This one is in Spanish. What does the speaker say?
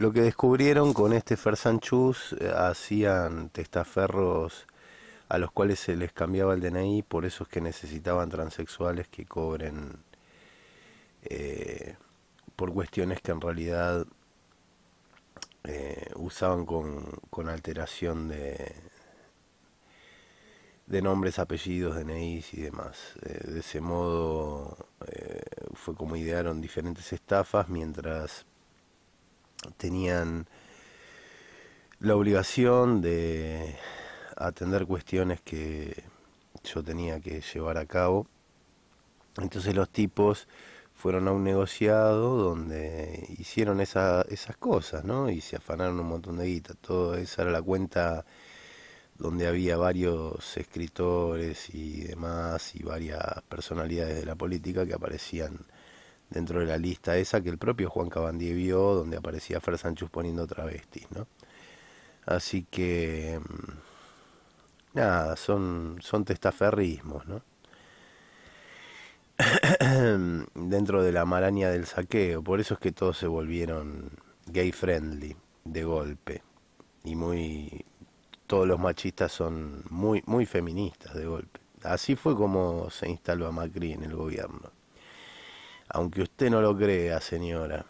Lo que descubrieron con este fersanchus eh, hacían testaferros a los cuales se les cambiaba el DNI, por eso que necesitaban transexuales que cobren eh, por cuestiones que en realidad eh, usaban con, alteración de, de nombres, apellidos, DNIs y demás. de ese modo fue como idearon diferentes estafas mientras tenían la obligación de atender cuestiones que yo tenía que llevar a cabo. Entonces los tipos fueron a un negociado donde hicieron esa, esas cosas, ¿no? Y se afanaron un montón de guita. Todo esa era la cuenta donde había varios escritores y demás y varias personalidades de la política que aparecían dentro de la lista esa que el propio Juan Cabandí vio, donde aparecía Fer Sánchez poniendo travestis, ¿no? Así que, mm, nada, son, son testaferrismos, ¿no? dentro de la maraña del saqueo, por eso es que todos se volvieron gay friendly de golpe y muy todos los machistas son muy muy feministas de golpe. Así fue como se instaló a Macri en el gobierno aunque usted no lo crea, señora.